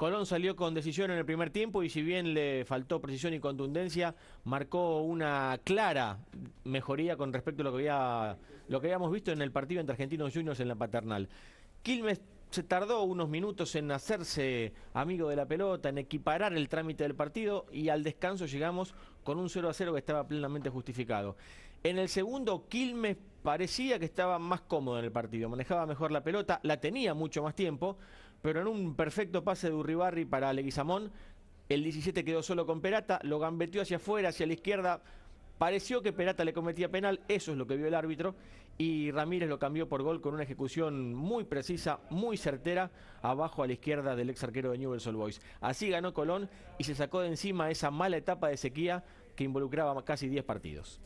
Colón salió con decisión en el primer tiempo y si bien le faltó precisión y contundencia, marcó una clara mejoría con respecto a lo que, había, lo que habíamos visto en el partido entre Argentinos Juniors en la paternal. Quilmes se tardó unos minutos en hacerse amigo de la pelota, en equiparar el trámite del partido y al descanso llegamos con un 0 a 0 que estaba plenamente justificado. En el segundo, Quilmes parecía que estaba más cómodo en el partido, manejaba mejor la pelota, la tenía mucho más tiempo, pero en un perfecto pase de Urribarri para Leguizamón, el 17 quedó solo con Perata, lo gambeteó hacia afuera, hacia la izquierda. Pareció que Perata le cometía penal, eso es lo que vio el árbitro, y Ramírez lo cambió por gol con una ejecución muy precisa, muy certera, abajo a la izquierda del ex arquero de Newell's Old Boys. Así ganó Colón y se sacó de encima esa mala etapa de sequía que involucraba casi 10 partidos.